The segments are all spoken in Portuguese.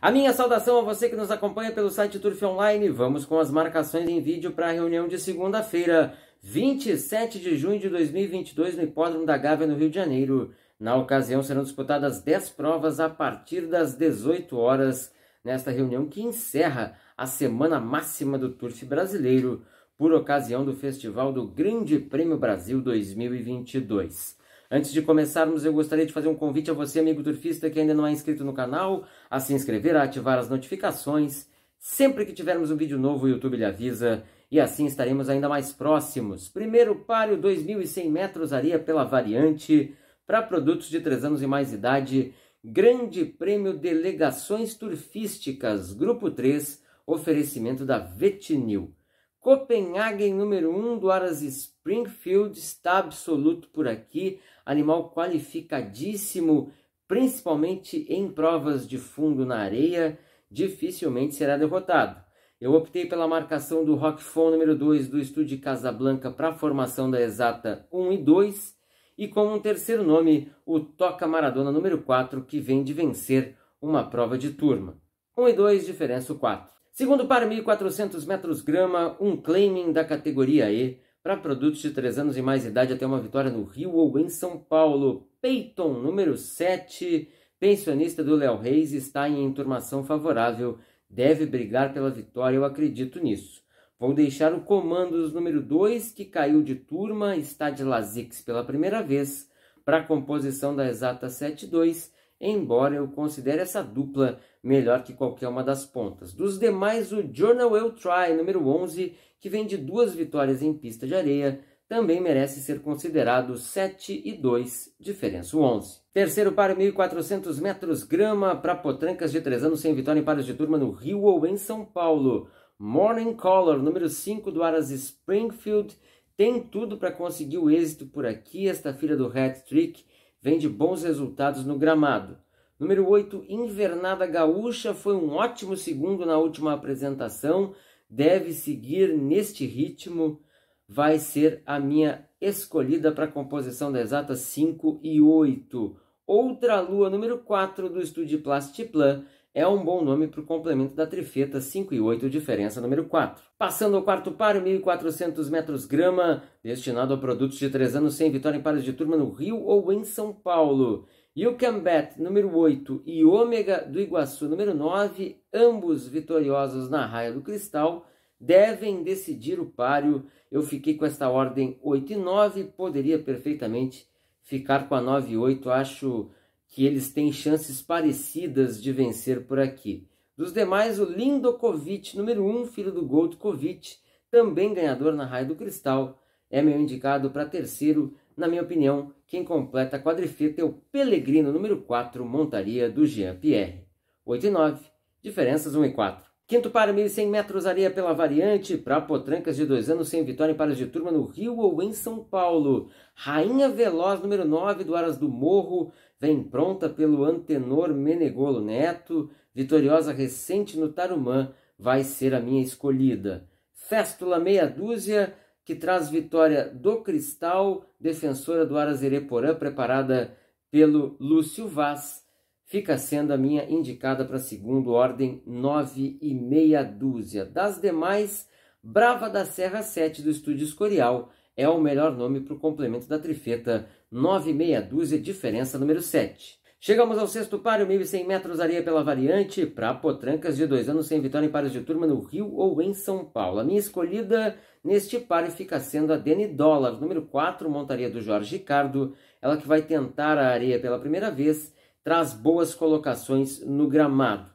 A minha saudação a você que nos acompanha pelo site Turf Online. Vamos com as marcações em vídeo para a reunião de segunda-feira, 27 de junho de 2022, no Hipódromo da Gávea, no Rio de Janeiro. Na ocasião, serão disputadas 10 provas a partir das 18 horas, nesta reunião que encerra a semana máxima do Turf brasileiro, por ocasião do Festival do Grande Prêmio Brasil 2022. Antes de começarmos, eu gostaria de fazer um convite a você, amigo turfista, que ainda não é inscrito no canal, a se inscrever, a ativar as notificações. Sempre que tivermos um vídeo novo, o YouTube lhe avisa e assim estaremos ainda mais próximos. Primeiro páreo, 2.100 metros, areia pela variante, para produtos de 3 anos e mais idade. Grande Prêmio Delegações Turfísticas, Grupo 3, oferecimento da Vetinil. Copenhagen número 1 um do Aras Springfield está absoluto por aqui animal qualificadíssimo, principalmente em provas de fundo na areia, dificilmente será derrotado. Eu optei pela marcação do Rockfon número 2 do Estúdio Casablanca para a formação da Exata 1 e 2, e como um terceiro nome, o Toca Maradona número 4, que vem de vencer uma prova de turma. 1 e 2, diferença 4. Segundo par, 1.400 metros grama, um claiming da categoria E, para produtos de 3 anos e mais idade, até uma vitória no Rio ou em São Paulo. Peyton, número 7, pensionista do Léo Reis, está em enturmação favorável. Deve brigar pela vitória, eu acredito nisso. Vou deixar o comando dos número 2, que caiu de turma, está de Lazix pela primeira vez, para a composição da Exata 72 embora eu considere essa dupla melhor que qualquer uma das pontas. Dos demais, o Journal Will Try, número 11, que vem de duas vitórias em pista de areia, também merece ser considerado 7 e 2, diferença 11. Terceiro para 1.400 metros grama para Potrancas de 3 anos sem vitória em pares de turma no Rio ou em São Paulo. Morning Color, número 5 do Aras Springfield, tem tudo para conseguir o êxito por aqui. Esta filha do Hat Trick vem de bons resultados no gramado. Número 8, Invernada Gaúcha foi um ótimo segundo na última apresentação, deve seguir neste ritmo, vai ser a minha escolhida para a composição das exata 5 e 8. Outra lua número 4 do estúdio Plastiplan é um bom nome para o complemento da trifeta 5 e 8, diferença número 4. Passando ao quarto par, 1.400 metros grama, destinado a produtos de 3 anos sem vitória em pares de turma no Rio ou em São Paulo. You Can Bet, número 8, e Ômega do Iguaçu, número 9, ambos vitoriosos na raia do cristal, devem decidir o páreo. Eu fiquei com esta ordem 8 e 9, poderia perfeitamente ficar com a 9 e 8, acho que eles têm chances parecidas de vencer por aqui. Dos demais, o Lindokovic, número 1, um, filho do Goldkovic, também ganhador na Raio do Cristal, é meu indicado para terceiro. Na minha opinião, quem completa a quadrifeta é o Pelegrino, número 4, montaria do Jean-Pierre. 8 e 9, diferenças 1 e 4. Quinto para 1.100 metros, areia pela variante, para Potrancas de dois anos sem vitória em paras de turma no Rio ou em São Paulo. Rainha Veloz, número 9 do Aras do Morro, vem pronta pelo antenor Menegolo Neto, vitoriosa recente no Tarumã, vai ser a minha escolhida. Festula meia dúzia, que traz vitória do Cristal, defensora do Aras Ereporã, preparada pelo Lúcio Vaz fica sendo a minha indicada para segundo ordem nove e meia dúzia. Das demais, Brava da Serra 7 do Estúdio Escorial é o melhor nome para o complemento da trifeta nove e meia dúzia, diferença número 7. Chegamos ao sexto páreo, 1.100 metros areia pela variante, para potrancas de dois anos sem vitória em pares de turma no Rio ou em São Paulo. A minha escolhida neste páreo fica sendo a Deni Dólar, número 4, montaria do Jorge Ricardo, ela que vai tentar a areia pela primeira vez traz boas colocações no gramado.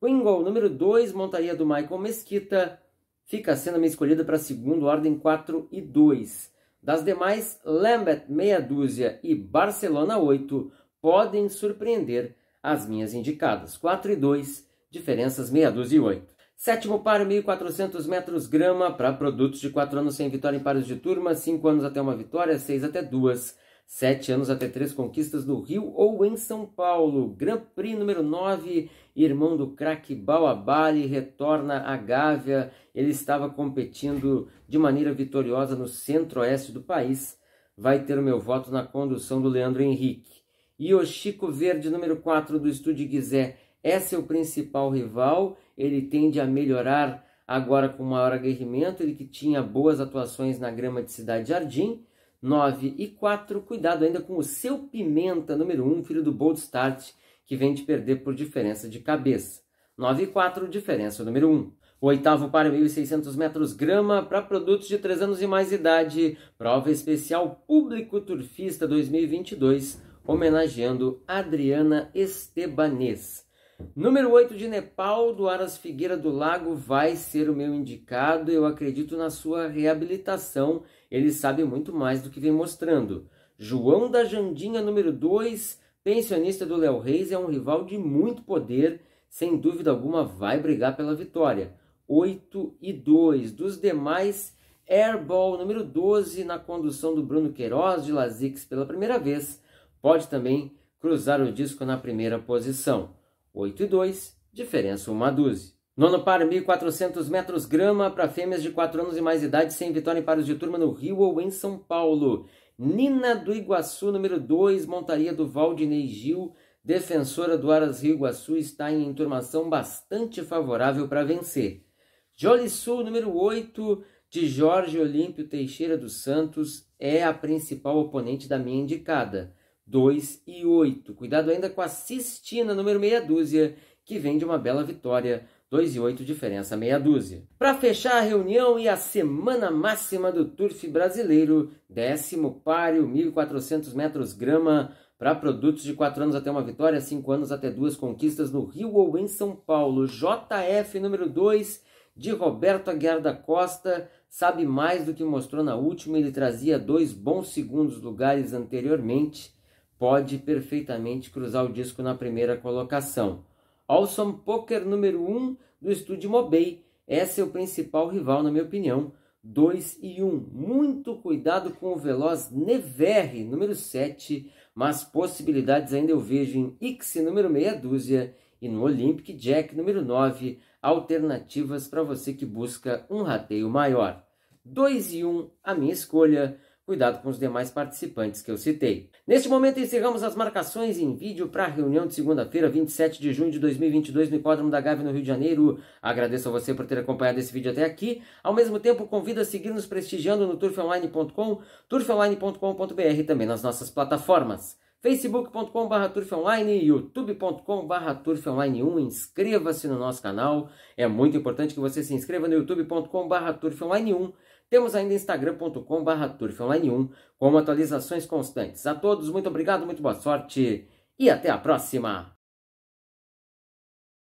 Green número 2, montaria do Michael Mesquita, fica sendo a minha escolhida para segundo, ordem 4 e 2. Das demais, Lambert meia dúzia e Barcelona 8 podem surpreender as minhas indicadas. 4 e 2, diferenças meia dúzia e 8. Sétimo par, 1.400 metros grama para produtos de 4 anos sem vitória em pares de turma, 5 anos até uma vitória, 6 até duas. Sete anos até três conquistas no Rio ou em São Paulo. Grand Prix número 9, irmão do craque Bauabali, retorna à Gávea. Ele estava competindo de maneira vitoriosa no centro-oeste do país. Vai ter o meu voto na condução do Leandro Henrique. E o Chico Verde, número 4 do Estúdio Guizé, é seu principal rival. Ele tende a melhorar agora com maior aguerrimento. Ele que tinha boas atuações na grama de Cidade Jardim 9 e 4. Cuidado ainda com o seu Pimenta, número 1, filho do Bold Start, que vem te perder por diferença de cabeça. 9 e 4, diferença número 1. O oitavo para 1.600 metros grama para produtos de 3 anos e mais idade. Prova especial Público Turfista 2022, homenageando Adriana Estebanês. Número 8 de Nepal, do Aras Figueira do Lago, vai ser o meu indicado. Eu acredito na sua reabilitação eles sabem muito mais do que vem mostrando. João da Jandinha, número 2, pensionista do Léo Reis, é um rival de muito poder, sem dúvida alguma vai brigar pela vitória. 8 e 2. Dos demais, Airball, número 12, na condução do Bruno Queiroz de Lazix pela primeira vez, pode também cruzar o disco na primeira posição. 8 e 2, diferença uma dúzia. Nono par, 1.400 metros grama para fêmeas de 4 anos e mais idade, sem vitória em paros de turma no Rio ou em São Paulo. Nina do Iguaçu, número 2, montaria do Valdinei Gil, defensora do Aras Rio Iguaçu, está em enturmação bastante favorável para vencer. Jolly Sul, número 8, de Jorge Olímpio Teixeira dos Santos, é a principal oponente da minha indicada. 2 e 8. Cuidado ainda com a Cistina, número meia dúzia, que vem de uma bela vitória 2 e 8, diferença meia dúzia. Para fechar a reunião e a semana máxima do turf brasileiro, décimo páreo, 1.400 metros grama, para produtos de 4 anos até uma vitória, 5 anos até duas conquistas no Rio ou em São Paulo. JF número 2, de Roberto Aguiar da Costa, sabe mais do que mostrou na última, ele trazia dois bons segundos lugares anteriormente, pode perfeitamente cruzar o disco na primeira colocação. Awesome Poker número 1 do estúdio Mobay. Essa é o principal rival, na minha opinião. 2 e 1. Muito cuidado com o veloz Neverre, número 7, mas possibilidades ainda eu vejo em X, número meia dúzia, e no Olympic Jack, número 9, alternativas para você que busca um rateio maior. 2 e 1, a minha escolha cuidado com os demais participantes que eu citei. Neste momento encerramos as marcações em vídeo para a reunião de segunda-feira, 27 de junho de 2022, no Hipódromo da Gávea, no Rio de Janeiro. Agradeço a você por ter acompanhado esse vídeo até aqui. Ao mesmo tempo, convido a seguir nos prestigiando no turfonline.com, turfonline.com.br e também nas nossas plataformas facebook.com.br turfonline, youtube.com.br turfonline1, inscreva-se no nosso canal, é muito importante que você se inscreva no youtube.com.br turfonline1, temos ainda instagram.com.br turfonline1 com atualizações constantes. A todos, muito obrigado, muito boa sorte e até a próxima!